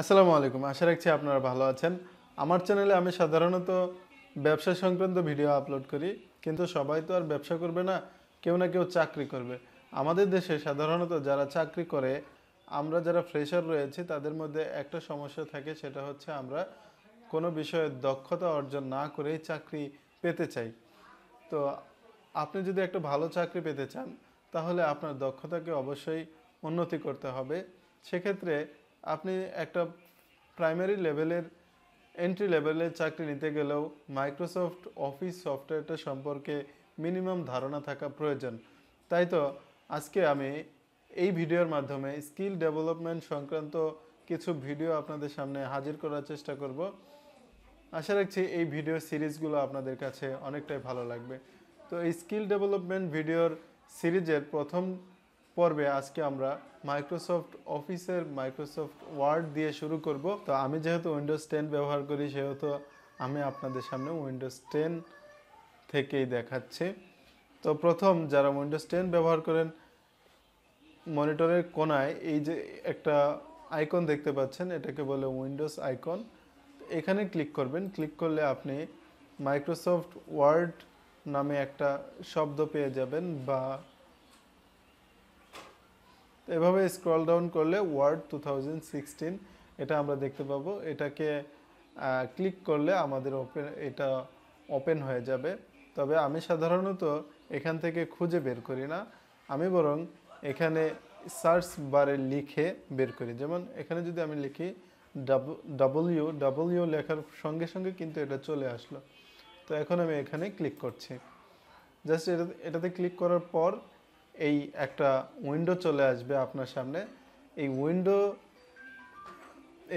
আসসালামু আলাইকুম আশা রাখছি আপনারা ভালো আছেন আমার চ্যানেলে আমি সাধারণত ব্যবসা সংক্রান্ত ভিডিও আপলোড করি কিন্তু সবাই তো আর ব্যবসা করবে না কেউ না কেউ চাকরি করবে আমাদের দেশে সাধারণত যারা চাকরি করে আমরা যারা ফ্রেশার রয়েছি তাদের মধ্যে একটা সমস্যা থাকে সেটা হচ্ছে আমরা কোনো বিষয়ে দক্ষতা অর্জন না করেই চাকরি পেতে চাই তো আপনি যদি একটা ভালো চাকরি পেতে চান তাহলে আপনার দক্ষতাকে অবশ্যই উন্নতি করতে হবে সেক্ষেত্রে আপনি একটা প্রাইমারি লেভেলের এন্ট্রি লেভেলের চাকরি নিতে গেলেও মাইক্রোসফট অফিস সফটওয়্যারটা সম্পর্কে মিনিমাম ধারণা থাকা প্রয়োজন তাই তো আজকে আমি এই ভিডিওর মাধ্যমে স্কিল ডেভেলপমেন্ট সংক্রান্ত কিছু ভিডিও আপনাদের সামনে হাজির করার চেষ্টা করব আশা রাখছি এই ভিডিও সিরিজগুলো আপনাদের কাছে অনেকটাই ভালো লাগবে তো এই স্কিল ডেভেলপমেন্ট ভিডিওর সিরিজের প্রথম পর্বে আজকে আমরা মাইক্রোসফট অফিসের মাইক্রোসফট ওয়ার্ড দিয়ে শুরু করব তো আমি যেহেতু উইন্ডোজ টেন ব্যবহার করি সেহেতু আমি আপনাদের সামনে উইন্ডোজ টেন থেকেই দেখাচ্ছি তো প্রথম যারা উইন্ডোজ টেন ব্যবহার করেন মনিটরের কোনায় এই যে একটা আইকন দেখতে পাচ্ছেন এটাকে বলে উইন্ডোজ আইকন এখানে ক্লিক করবেন ক্লিক করলে আপনি মাইক্রোসফট ওয়ার্ড নামে একটা শব্দ পেয়ে যাবেন বা তো এভাবে স্ক্রল ডাউন করলে ওয়ার্ড টু এটা আমরা দেখতে পাবো এটাকে ক্লিক করলে আমাদের ওপেন এটা ওপেন হয়ে যাবে তবে আমি সাধারণত এখান থেকে খুঁজে বের করি না আমি বরং এখানে সার্চ বারে লিখে বের করি যেমন এখানে যদি আমি লিখি ডাবলিউ ডাবলিউ লেখার সঙ্গে সঙ্গে কিন্তু এটা চলে আসলো তো এখন আমি এখানে ক্লিক করছি জাস্ট এটা এটাতে ক্লিক করার পর এই একটা উইন্ডো চলে আসবে আপনার সামনে এই উইন্ডো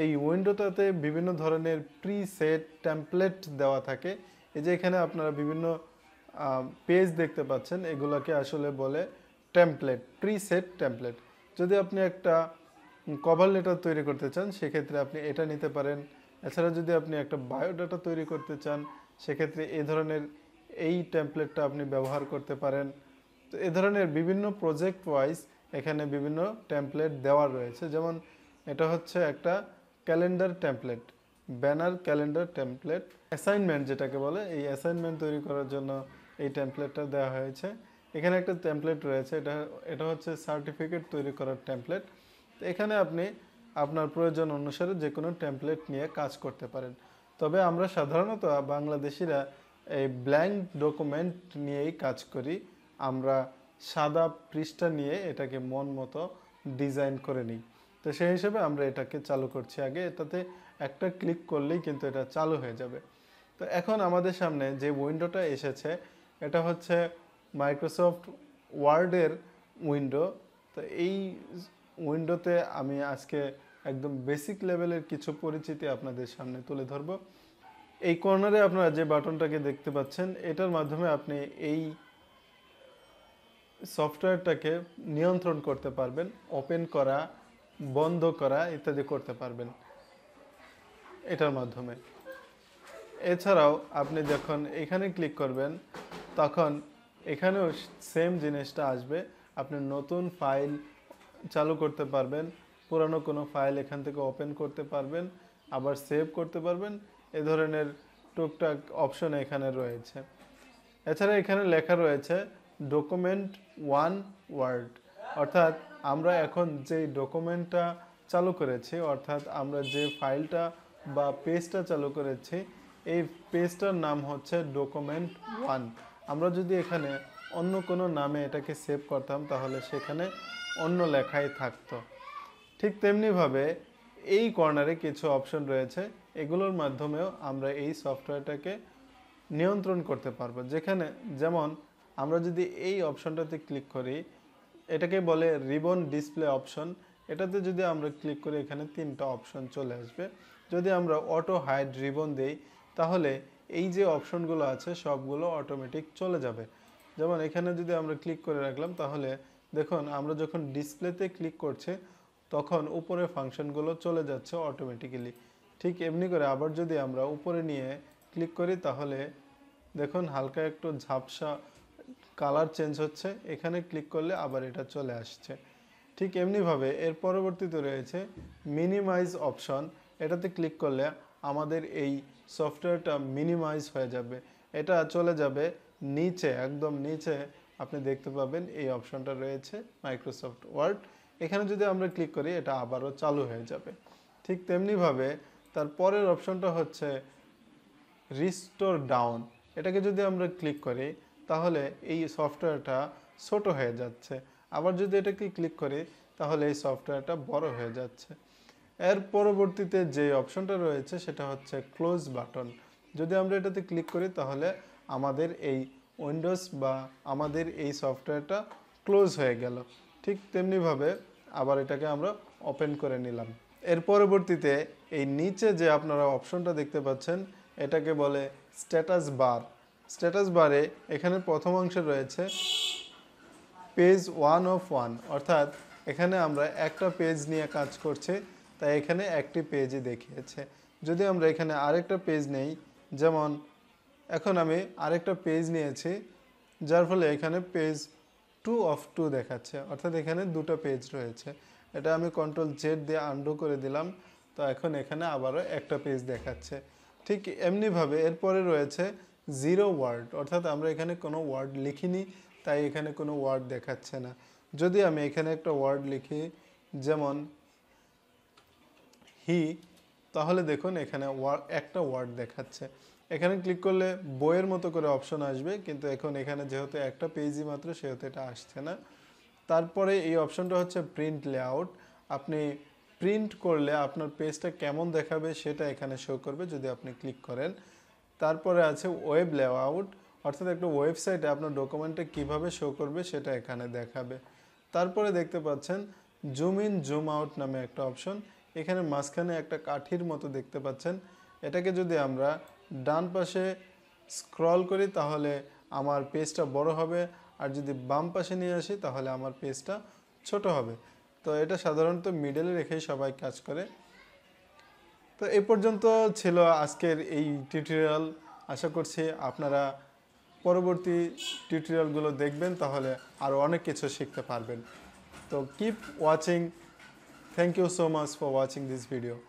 এই উইন্ডোটাতে বিভিন্ন ধরনের প্রি সেট ট্যাম্পলেট দেওয়া থাকে এই যে এখানে আপনারা বিভিন্ন পেজ দেখতে পাচ্ছেন এগুলোকে আসলে বলে ট্যাম্পলেট প্রি সেট ট্যাম্পলেট যদি আপনি একটা কভার লেটার তৈরি করতে চান সেক্ষেত্রে আপনি এটা নিতে পারেন এছাড়া যদি আপনি একটা বায়োডাটা তৈরি করতে চান সেক্ষেত্রে এ ধরনের এই ট্যাম্পলেটটা আপনি ব্যবহার করতে পারেন তো এ ধরনের বিভিন্ন প্রজেক্ট ওয়াইজ এখানে বিভিন্ন ট্যাম্পলেট দেওয়া রয়েছে যেমন এটা হচ্ছে একটা calendar template banner calendar template assignment যেটাকে বলে এই অ্যাসাইনমেন্ট তৈরি করার জন্য এই ট্যাম্পলেটটা দেওয়া হয়েছে এখানে একটা ট্যাম্পলেট রয়েছে এটা এটা হচ্ছে সার্টিফিকেট তৈরি করার ট্যাম্পলেট এখানে আপনি আপনার প্রয়োজন অনুসারে যে কোনো ট্যাম্পলেট নিয়ে কাজ করতে পারেন তবে আমরা সাধারণত বাংলাদেশিরা এই ব্ল্যাঙ্ক ডকুমেন্ট নিয়েই কাজ করি আমরা সাদা পৃষ্ঠা নিয়ে এটাকে মন মতো ডিজাইন করে নিই তো সেই হিসেবে আমরা এটাকে চালু করছি আগে এটাতে একটা ক্লিক করলেই কিন্তু এটা চালু হয়ে যাবে তো এখন আমাদের সামনে যে উইন্ডোটা এসেছে এটা হচ্ছে মাইক্রোসফট ওয়ার্ডের উইন্ডো তো এই উইন্ডোতে আমি আজকে একদম বেসিক লেভেলের কিছু পরিচিতি আপনাদের সামনে তুলে ধরব এই কর্নারে আপনারা যে বাটনটাকে দেখতে পাচ্ছেন এটার মাধ্যমে আপনি এই সফটওয়্যারটাকে নিয়ন্ত্রণ করতে পারবেন ওপেন করা বন্ধ করা ইত্যাদি করতে পারবেন এটার মাধ্যমে এছাড়াও আপনি যখন এখানে ক্লিক করবেন তখন এখানেও সেম জিনিসটা আসবে আপনি নতুন ফাইল চালু করতে পারবেন পুরানো কোনো ফাইল এখান থেকে ওপেন করতে পারবেন আবার সেভ করতে পারবেন এ ধরনের টুকটাক অপশন এখানে রয়েছে এছাড়া এখানে লেখা রয়েছে ডকুমেন্ট ওয়ান ওয়ার্ড অর্থাৎ আমরা এখন যে ডকুমেন্টটা চালু করেছি অর্থাৎ আমরা যে ফাইলটা বা পেজটা চালু করেছি এই পেজটার নাম হচ্ছে ডকুমেন্ট ওয়ান আমরা যদি এখানে অন্য কোনো নামে এটাকে সেভ করতাম তাহলে সেখানে অন্য লেখাই থাকতো ঠিক তেমনিভাবে এই কর্নারে কিছু অপশন রয়েছে এগুলোর মাধ্যমেও আমরা এই সফটওয়্যারটাকে নিয়ন্ত্রণ করতে পারবো যেখানে যেমন আমরা যদি এই অপশনটাতে ক্লিক করি এটাকে বলে রিবন ডিসপ্লে অপশন এটাতে যদি আমরা ক্লিক করি এখানে তিনটা অপশন চলে আসবে যদি আমরা অটো হাইড রিবন দেই তাহলে এই যে অপশনগুলো আছে সবগুলো অটোমেটিক চলে যাবে যেমন এখানে যদি আমরা ক্লিক করে রাখলাম তাহলে দেখুন আমরা যখন ডিসপ্লেতে ক্লিক করছে তখন উপরে ফাংশনগুলো চলে যাচ্ছে অটোমেটিক্যালি ঠিক এমনি করে আবার যদি আমরা উপরে নিয়ে ক্লিক করি তাহলে দেখুন হালকা একটু ঝাপসা কালার চেঞ্জ হচ্ছে এখানে ক্লিক করলে আবার এটা চলে আসছে ঠিক এমনিভাবে এর পরবর্তীতে রয়েছে মিনিমাইজ অপশন এটাতে ক্লিক করলে আমাদের এই সফটওয়্যারটা মিনিমাইজ হয়ে যাবে এটা চলে যাবে নিচে একদম নিচে আপনি দেখতে পাবেন এই অপশনটা রয়েছে মাইক্রোসফট ওয়ার্ড এখানে যদি আমরা ক্লিক করি এটা আবারও চালু হয়ে যাবে ঠিক তেমনিভাবে তার পরের অপশনটা হচ্ছে রিস্টোর ডাউন এটাকে যদি আমরা ক্লিক করি তাহলে এই সফটওয়্যারটা ছোট হয়ে যাচ্ছে আবার যদি এটাকে ক্লিক করি তাহলে এই সফটওয়্যারটা বড় হয়ে যাচ্ছে এর পরবর্তীতে যে অপশনটা রয়েছে সেটা হচ্ছে ক্লোজ বাটন যদি আমরা এটাতে ক্লিক করি তাহলে আমাদের এই উইন্ডোজ বা আমাদের এই সফটওয়্যারটা ক্লোজ হয়ে গেল ঠিক তেমনিভাবে আবার এটাকে আমরা ওপেন করে নিলাম এর পরবর্তীতে এই নিচে যে আপনারা অপশনটা দেখতে পাচ্ছেন এটাকে বলে স্ট্যাটাস বার স্ট্যাটাস বারে এখানে প্রথম অংশে রয়েছে পেজ ওয়ান অফ ওয়ান অর্থাৎ এখানে আমরা একটা পেজ নিয়ে কাজ করছি তাই এখানে একটি পেজই দেখিয়েছে যদি আমরা এখানে আরেকটা পেজ নেই যেমন এখন আমি আরেকটা পেজ নিয়েছি যার ফলে এখানে পেজ টু অফ টু দেখাচ্ছে অর্থাৎ এখানে দুটো পেজ রয়েছে এটা আমি কন্ট্রোল জেড দিয়ে আন্ডু করে দিলাম তো এখন এখানে আবারও একটা পেজ দেখাচ্ছে ঠিক এমনিভাবে এরপরে রয়েছে জিরো ওয়ার্ড অর্থাৎ আমরা এখানে কোনো ওয়ার্ড লিখিনি তাই এখানে কোনো ওয়ার্ড দেখাচ্ছে না যদি আমি এখানে একটা ওয়ার্ড লিখি যেমন হি তাহলে দেখুন এখানে একটা ওয়ার্ড দেখাচ্ছে এখানে ক্লিক করলে বইয়ের মতো করে অপশন আসবে কিন্তু এখন এখানে যেহেতু একটা পেজই মাত্র সেহেতু এটা আসছে না তারপরে এই অপশনটা হচ্ছে প্রিন্ট লেআউট আপনি প্রিন্ট করলে আপনার পেজটা কেমন দেখাবে সেটা এখানে শো করবে যদি আপনি ক্লিক করেন তারপরে আছে ওয়েব লেআউট অর্থাৎ একটা ওয়েবসাইটে আপনার ডকুমেন্টে কিভাবে শো করবে সেটা এখানে দেখাবে তারপরে দেখতে পাচ্ছেন জুম ইন জুম আউট নামে একটা অপশন এখানে মাঝখানে একটা কাঠির মতো দেখতে পাচ্ছেন এটাকে যদি আমরা ডান পাশে স্ক্রল করি তাহলে আমার পেজটা বড় হবে আর যদি বাম পাশে নিয়ে আসি তাহলে আমার পেজটা ছোট হবে তো এটা সাধারণত মিডেলে রেখেই সবাই কাজ করে তো এ পর্যন্ত ছিল আজকের এই টিউটোরিয়াল আশা করছি আপনারা পরবর্তী টিউটোরিয়ালগুলো দেখবেন তাহলে আরও অনেক কিছু শিখতে পারবেন তো keep watching thank you so much for watching this video